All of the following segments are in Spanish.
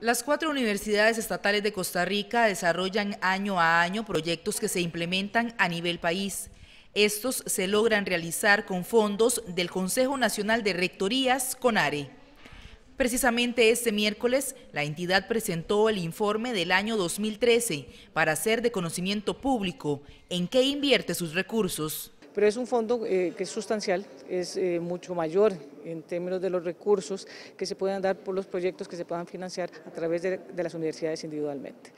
Las cuatro universidades estatales de Costa Rica desarrollan año a año proyectos que se implementan a nivel país. Estos se logran realizar con fondos del Consejo Nacional de Rectorías, CONARE. Precisamente este miércoles, la entidad presentó el informe del año 2013 para hacer de conocimiento público en qué invierte sus recursos pero es un fondo eh, que es sustancial, es eh, mucho mayor en términos de los recursos que se pueden dar por los proyectos que se puedan financiar a través de, de las universidades individualmente.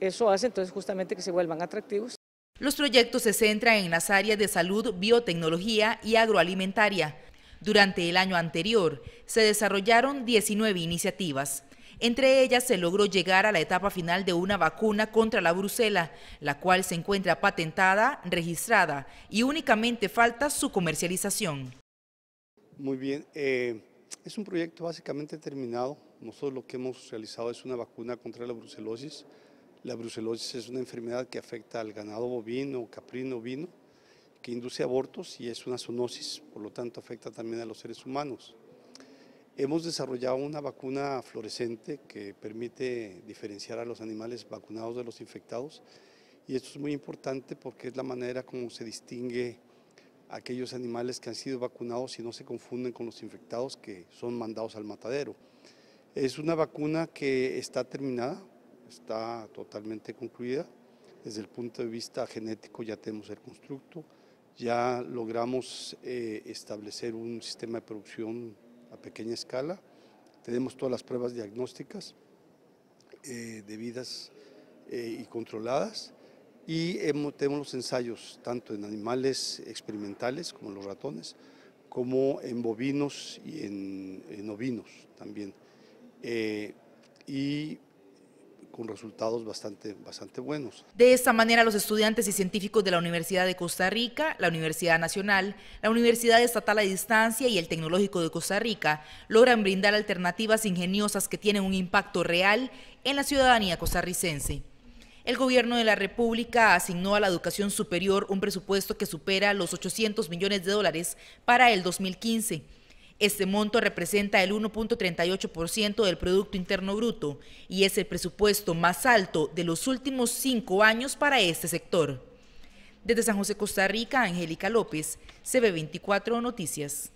Eso hace entonces justamente que se vuelvan atractivos. Los proyectos se centran en las áreas de salud, biotecnología y agroalimentaria. Durante el año anterior se desarrollaron 19 iniciativas. Entre ellas se logró llegar a la etapa final de una vacuna contra la brucela, la cual se encuentra patentada, registrada y únicamente falta su comercialización. Muy bien, eh, es un proyecto básicamente terminado. Nosotros lo que hemos realizado es una vacuna contra la brucelosis. La brucelosis es una enfermedad que afecta al ganado bovino, caprino, vino, que induce abortos y es una zoonosis, por lo tanto afecta también a los seres humanos. Hemos desarrollado una vacuna fluorescente que permite diferenciar a los animales vacunados de los infectados y esto es muy importante porque es la manera como se distingue aquellos animales que han sido vacunados y no se confunden con los infectados que son mandados al matadero. Es una vacuna que está terminada, está totalmente concluida. Desde el punto de vista genético ya tenemos el constructo, ya logramos eh, establecer un sistema de producción pequeña escala. Tenemos todas las pruebas diagnósticas eh, debidas eh, y controladas y tenemos los ensayos tanto en animales experimentales como los ratones, como en bovinos y en, ovinos también. Eh, y con resultados bastante, bastante buenos. De esta manera, los estudiantes y científicos de la Universidad de Costa Rica, la Universidad Nacional, la Universidad Estatal a Distancia y el Tecnológico de Costa Rica logran brindar alternativas ingeniosas que tienen un impacto real en la ciudadanía costarricense. El gobierno de la República asignó a la educación superior un presupuesto que supera los 800 millones de dólares para el 2015. Este monto representa el 1.38% del Producto Interno Bruto y es el presupuesto más alto de los últimos cinco años para este sector. Desde San José, Costa Rica, Angélica López, CB24 Noticias.